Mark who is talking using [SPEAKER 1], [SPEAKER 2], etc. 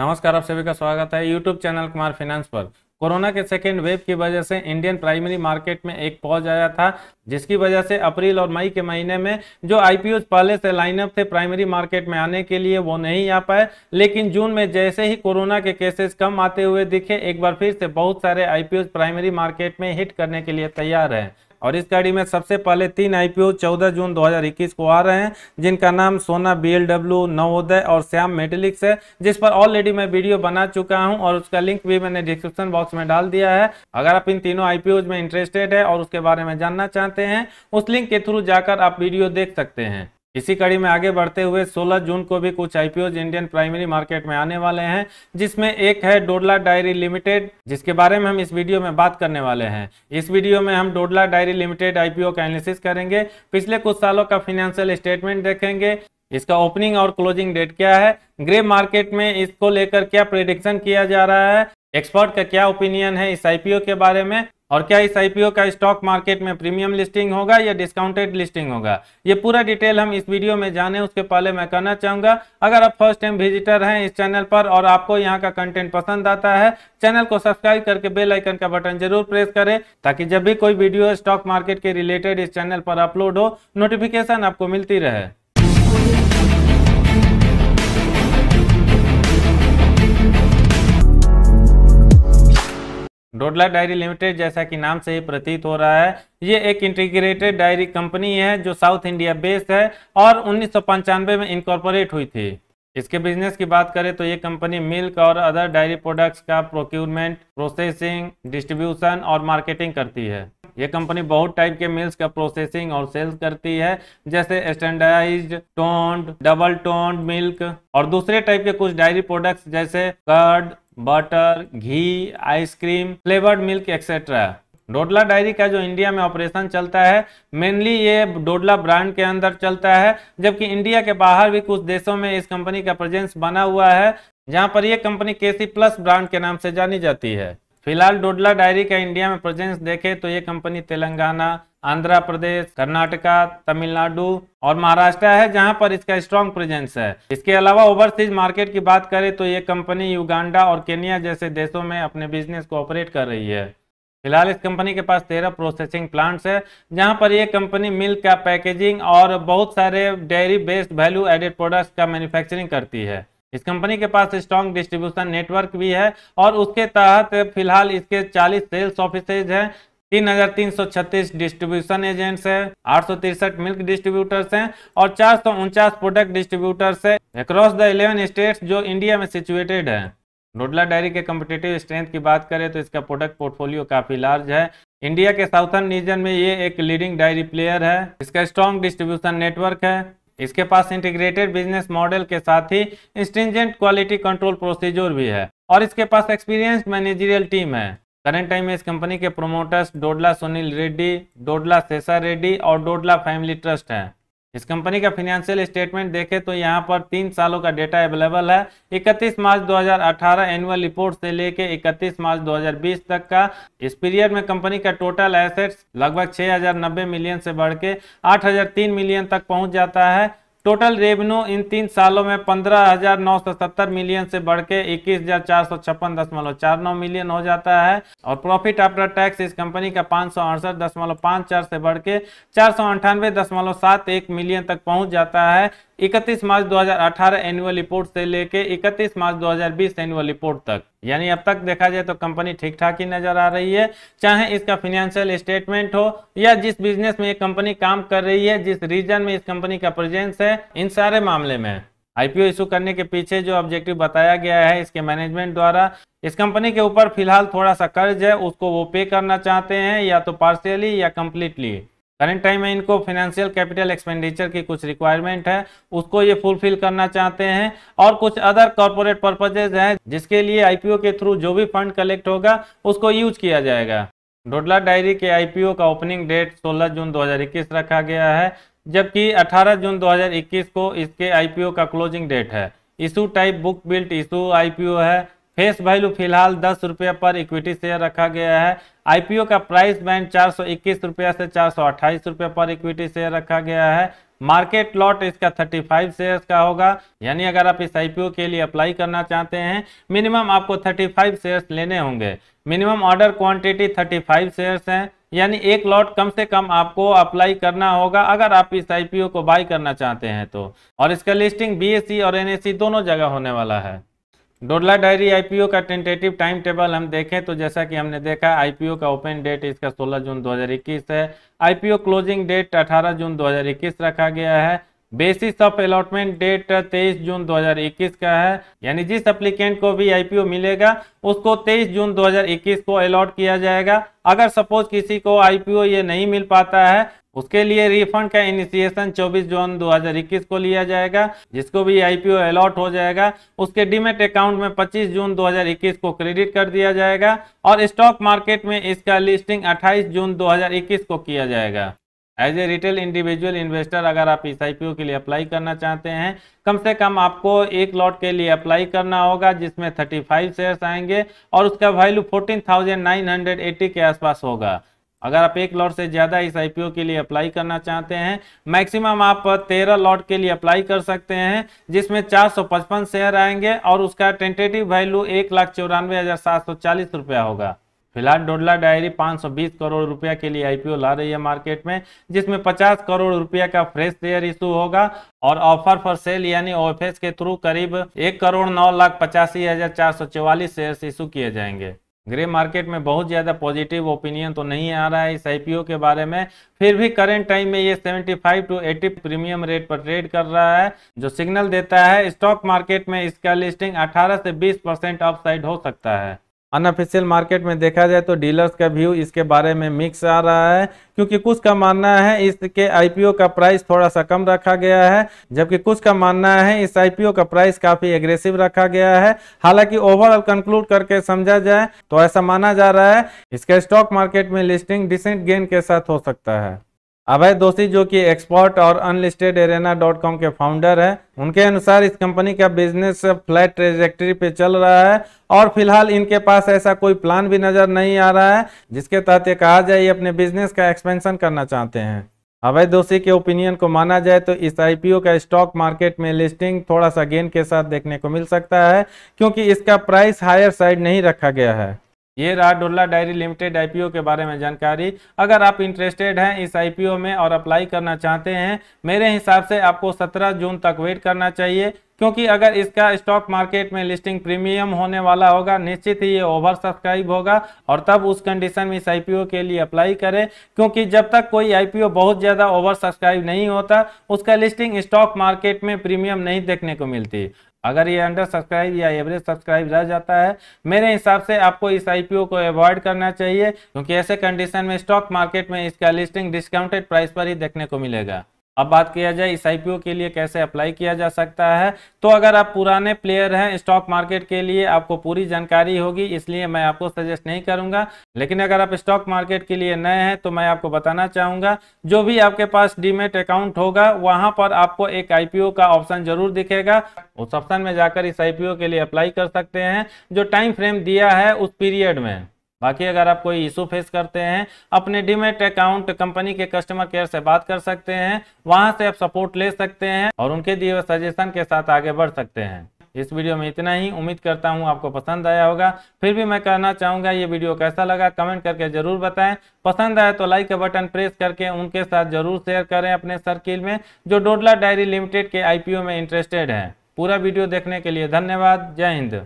[SPEAKER 1] नमस्कार आप सभी का स्वागत है यूट्यूब चैनल कुमार फिनेंस पर कोरोना के सेकेंड वेव की वजह से इंडियन प्राइमरी मार्केट में एक पॉज आया था जिसकी वजह से अप्रैल और मई के महीने में जो आईपीओ पहले से लाइनअप थे प्राइमरी मार्केट में आने के लिए वो नहीं आ पाए लेकिन जून में जैसे ही कोरोना के केसेस कम आते हुए दिखे एक बार फिर से बहुत सारे आईपीओ प्राइमरी मार्केट में हिट करने के लिए तैयार हैं और इस गाड़ी में सबसे पहले तीन आईपीओ 14 जून 2021 को आ रहे हैं जिनका नाम सोना बीएलडब्ल्यू नवोदय और श्याम मेटेलिक्स है जिस पर ऑलरेडी मैं वीडियो बना चुका हूं और उसका लिंक भी मैंने डिस्क्रिप्शन बॉक्स में डाल दिया है अगर आप इन तीनों आईपीओ में इंटरेस्टेड है और उसके बारे में जानना चाहते हैं उस लिंक के थ्रू जाकर आप वीडियो देख सकते हैं इसी कड़ी में आगे बढ़ते हुए 16 जून को भी कुछ आईपीओ इंडियन प्राइमरी मार्केट में आने वाले हैं जिसमें एक है डोडला डायरी लिमिटेड जिसके बारे में हम इस वीडियो में बात करने वाले हैं इस वीडियो में हम डोडला डायरी लिमिटेड आईपीओ का एनालिसिस करेंगे पिछले कुछ सालों का फाइनेंशियल स्टेटमेंट देखेंगे इसका ओपनिंग और क्लोजिंग डेट क्या है ग्रे मार्केट में इसको लेकर क्या प्रिडिक्शन किया जा रहा है एक्सपर्ट का क्या ओपिनियन है इस आईपीओ के बारे में और क्या इस आईपीओ का स्टॉक मार्केट में प्रीमियम लिस्टिंग होगा या डिस्काउंटेड लिस्टिंग होगा ये पूरा डिटेल हम इस वीडियो में जाने उसके पहले मैं कहना चाहूंगा अगर आप फर्स्ट टाइम विजिटर हैं इस चैनल पर और आपको यहाँ का कंटेंट पसंद आता है चैनल को सब्सक्राइब करके बेल आइकन का बटन जरूर प्रेस करें ताकि जब भी कोई वीडियो स्टॉक मार्केट के रिलेटेड इस चैनल पर अपलोड हो नोटिफिकेशन आपको मिलती रहे डोडला डायरी लिमिटेड जैसा कि नाम से ही प्रतीत हो रहा है ये एक इंटीग्रेटेड डायरी कंपनी है जो साउथ इंडिया बेस्ड है और उन्नीस में इनकॉर्पोरेट हुई थी इसके बिजनेस की बात करें तो ये कंपनी मिल्क और अदर डायरी प्रोडक्ट्स का प्रोक्यूरमेंट प्रोसेसिंग डिस्ट्रीब्यूशन और मार्केटिंग करती है ये कंपनी बहुत टाइप के मिल्स का प्रोसेसिंग और सेल्स करती है जैसे standardised toned double toned milk और दूसरे टाइप के कुछ डायरी प्रोडक्ट्स जैसे curd butter ghee ice cream flavoured milk etcetera Dodla diary का जो इंडिया में ऑपरेशन चलता है मेनली ये डोडला ब्रांड के अंदर चलता है जबकि इंडिया के बाहर भी कुछ देशों में इस कंपनी का प्रेजेंस बना हुआ है जहां पर यह कंपनी केसी प्लस ब्रांड के नाम से जानी जाती है फिलहाल डोडला डायरी का इंडिया में प्रेजेंस देखें तो ये कंपनी तेलंगाना आंध्र प्रदेश कर्नाटका तमिलनाडु और महाराष्ट्र है जहां पर इसका स्ट्रॉन्ग प्रेजेंस है इसके अलावा ओवरसीज मार्केट की बात करें तो ये कंपनी युगांडा और केनिया जैसे देशों में अपने बिजनेस को ऑपरेट कर रही है फिलहाल इस कंपनी के पास तेरह प्रोसेसिंग प्लांट्स है जहां पर ये कंपनी मिल्क का पैकेजिंग और बहुत सारे dairy based value added products का मैन्युफैक्चरिंग करती है इस कंपनी के पास स्ट्रॉन्ग डिस्ट्रीब्यूशन नेटवर्क भी है और उसके तहत फिलहाल इसके 40 सेल्स ऑफिसेज हैं तीन हजार तीन सौ छत्तीस डिस्ट्रीब्यूशन एजेंट्स है आठ सौ तिरसठ मिल्क डिस्ट्रीब्यूटर्स हैं और चार सौ उनचास प्रोडक्ट डिस्ट्रीब्यूटर्स है अक्रॉस द इलेवन स्टेट्स जो इंडिया में सिचुएटेड है डोडला डायरी के कम्पिटेटिव स्ट्रेंथ की बात करें तो इसका प्रोडक्ट पोर्टफोलियो काफी लार्ज है इंडिया के साउथर्न रीजन में ये एक लीडिंग डायरी प्लेयर है इसका स्ट्रॉन्ग डिस्ट्रीब्यूशन नेटवर्क है इसके पास इंटीग्रेटेड बिजनेस मॉडल के साथ ही इंस्टिजेंट क्वालिटी कंट्रोल प्रोसीजर भी है और इसके पास एक्सपीरियंस मैनेजरियल टीम है करंट टाइम में इस कंपनी के प्रोमोटर्स डोडला सुनील रेड्डी डोडला शेषा रेड्डी और डोडला फैमिली ट्रस्ट हैं इस कंपनी का फिनेंशियल स्टेटमेंट देखें तो यहाँ पर तीन सालों का डेटा अवेलेबल है 31 मार्च 2018 एनुअल रिपोर्ट से लेके 31 मार्च 2020 तक का इस पीरियड में कंपनी का टोटल एसेट्स लगभग 6090 मिलियन से बढ़ के 8003 मिलियन तक पहुंच जाता है टोटल रेवेन्यू इन तीन सालों में 15,970 मिलियन से बढ़ के इक्कीस मिलियन हो जाता है और प्रॉफिट आफ्टर टैक्स इस कंपनी का पाँच से बढ़ के चार मिलियन तक पहुंच जाता है 31 मार्च 2018 हजार एनुअल रिपोर्ट से लेके 31 मार्च 2020 एनुअल रिपोर्ट तक यानी अब तक देखा जाए तो कंपनी ठीक ठाक ही नजर आ रही है चाहे इसका फाइनेंशियल स्टेटमेंट हो या जिस बिजनेस में ये कंपनी काम कर रही है जिस रीजन में इस कंपनी का प्रेजेंस है इन सारे मामले में आईपीओ इशू करने के पीछे जो ऑब्जेक्टिव बताया गया है इसके मैनेजमेंट द्वारा इस कंपनी के ऊपर फिलहाल थोड़ा सा कर्ज है उसको वो पे करना चाहते हैं या तो पार्शियली या कम्प्लीटली करंट टाइम में इनको फाइनेंशियल कैपिटल एक्सपेंडिचर की कुछ रिक्वायरमेंट है उसको ये फुलफिल करना चाहते हैं और कुछ अदर कॉरपोरेट पर्पजेज हैं जिसके लिए आईपीओ के थ्रू जो भी फंड कलेक्ट होगा उसको यूज किया जाएगा डोडला डायरी के आईपीओ का ओपनिंग डेट 16 जून 2021 रखा गया है जबकि 18 जून 2021 को इसके आईपीओ का क्लोजिंग डेट है issue type book built issue IPO है फेस वैल्यू फिलहाल दस रुपये पर इक्विटी शेयर रखा गया है आईपीओ का प्राइस बैंड चार सौ इक्कीस रुपये से चार सौ अट्ठाईस रुपये पर इक्विटी शेयर रखा गया है मार्केट लॉट इसका 35 शेयर्स का होगा यानी अगर आप इस आईपीओ के लिए अप्लाई करना चाहते हैं मिनिमम आपको 35 शेयर्स लेने होंगे मिनिमम ऑर्डर क्वांटिटी 35 शेयर्स हैं यानी एक लॉट कम से कम आपको अप्लाई करना होगा अगर आप इस आईपीओ को बाई करना चाहते हैं तो और इसका लिस्टिंग बीएससी e और एनएससी e दोनों जगह होने वाला है डोडला डायरी आईपीओ का टेंटेटिव टाइम टेबल हम देखें तो जैसा कि हमने देखा आईपीओ का ओपन डेट इसका 16 जून 2021 है आईपीओ क्लोजिंग डेट 18 जून 2021 रखा गया है बेसिस ऑफ अलॉटमेंट डेट 23 जून 2021 का है यानी जिस अप्लीकेंट को भी आईपीओ मिलेगा उसको 23 जून 2021 को अलॉट किया जाएगा अगर सपोज किसी को आईपीओ ये नहीं मिल पाता है उसके लिए रिफंड का इनिशिएशन 24 जून 2021 को लिया जाएगा जिसको भी आईपीओ अलॉट हो जाएगा उसके डिमेट अकाउंट में 25 जून 2021 को क्रेडिट कर दिया जाएगा और स्टॉक मार्केट में इसका लिस्टिंग 28 जून 2021 को किया जाएगा as a retail individual investor अगर आप इस आई के लिए अप्लाई करना चाहते हैं कम से कम आपको एक लॉट के लिए अप्लाई करना होगा जिसमें 35 शेयर्स आएंगे और उसका वैल्यू 14,980 के आसपास होगा अगर आप एक लॉट से ज़्यादा इस आईपीओ के लिए अप्लाई करना चाहते हैं मैक्सिमम आप 13 लॉट के लिए अप्लाई कर सकते हैं जिसमें 455 शेयर आएंगे और उसका टेंटेटिव वैल्यू एक लाख चौरानवे हज़ार सात सौ चालीस रुपया होगा फिलहाल डोडला डायरी 520 करोड़ रुपया के लिए आईपीओ ला रही है मार्केट में जिसमें 50 करोड़ रुपया का फ्रेश शेयर इशू होगा और ऑफर फॉर सेल यानी ओएफएस के थ्रू करीब एक करोड़ नौ लाख पचासी हजार चार सौ चौवालीस शेयर इशू किए जाएंगे ग्रे मार्केट में बहुत ज़्यादा पॉजिटिव ओपिनियन तो नहीं आ रहा है इस आईपीओ के बारे में फिर भी करंट टाइम में ये 75 टू 80 प्रीमियम रेट पर ट्रेड कर रहा है जो सिग्नल देता है स्टॉक मार्केट में इसका लिस्टिंग 18 से 20 परसेंट अपसाइड हो सकता है अनऑफिशियल मार्केट में देखा जाए तो डीलर्स का व्यू इसके बारे में मिक्स आ रहा है क्योंकि कुछ का मानना है इसके आईपीओ का प्राइस थोड़ा सा कम रखा गया है जबकि कुछ का मानना है इस आईपीओ का प्राइस काफी एग्रेसिव रखा गया है हालांकि ओवरऑल कंक्लूड करके समझा जाए तो ऐसा माना जा रहा है इसका स्टॉक मार्केट में लिस्टिंग डिसेंट गेन के साथ हो सकता है अभय दोषी जो कि एक्सपर्ट और अनलिस्टेड एरेना डॉट कॉम के फाउंडर हैं उनके अनुसार इस कंपनी का बिजनेस फ्लैट ट्रेजेक्ट्री पे चल रहा है और फिलहाल इनके पास ऐसा कोई प्लान भी नजर नहीं आ रहा है जिसके तहत ये कहा जाए ये अपने बिजनेस का एक्सपेंशन करना चाहते हैं अभय दोषी के ओपिनियन को माना जाए तो इस आई का स्टॉक मार्केट में लिस्टिंग थोड़ा सा गेन के साथ देखने को मिल सकता है क्योंकि इसका प्राइस हायर साइड नहीं रखा गया है ये रहा डोला डायरी लिमिटेड आईपीओ के बारे में जानकारी अगर आप इंटरेस्टेड हैं इस आईपीओ में और अप्लाई करना चाहते हैं मेरे हिसाब से आपको 17 जून तक वेट करना चाहिए क्योंकि अगर इसका स्टॉक मार्केट में लिस्टिंग प्रीमियम होने वाला होगा निश्चित ही ये ओवर सब्सक्राइब होगा और तब उस कंडीशन में इस आईपीओ के लिए अप्लाई करें क्योंकि जब तक कोई आईपीओ बहुत ज़्यादा ओवर सब्सक्राइब नहीं होता उसका लिस्टिंग स्टॉक मार्केट में प्रीमियम नहीं देखने को मिलती अगर ये अंडर सब्सक्राइब या एवरेज सब्सक्राइब रह जाता है मेरे हिसाब से आपको इस आईपीओ को अवॉइड करना चाहिए क्योंकि ऐसे कंडीशन में स्टॉक मार्केट में इसका लिस्टिंग डिस्काउंटेड प्राइस पर ही देखने को मिलेगा अब बात किया जाए इस आईपीओ के लिए कैसे अप्लाई किया जा सकता है तो अगर आप पुराने प्लेयर हैं स्टॉक मार्केट के लिए आपको पूरी जानकारी होगी इसलिए मैं आपको सजेस्ट नहीं करूंगा लेकिन अगर आप स्टॉक मार्केट के लिए नए हैं तो मैं आपको बताना चाहूंगा जो भी आपके पास डीमेट अकाउंट होगा वहां पर आपको एक आईपीओ का ऑप्शन जरूर दिखेगा उस ऑप्शन में जाकर इस आईपीओ के लिए अप्लाई कर सकते हैं जो टाइम फ्रेम दिया है उस पीरियड में बाकी अगर आप कोई इशू फेस करते हैं अपने डिमेट अकाउंट कंपनी के कस्टमर केयर से बात कर सकते हैं वहां से आप सपोर्ट ले सकते हैं और उनके दिए हुए सजेशन के साथ आगे बढ़ सकते हैं इस वीडियो में इतना ही उम्मीद करता हूं आपको पसंद आया होगा फिर भी मैं कहना चाहूंगा ये वीडियो कैसा लगा कमेंट करके जरूर बताएं पसंद आया तो लाइक का बटन प्रेस करके उनके साथ जरूर शेयर करें अपने सर्किल में जो डोडला डायरी लिमिटेड के आईपीओ में इंटरेस्टेड है पूरा वीडियो देखने के लिए धन्यवाद जय हिंद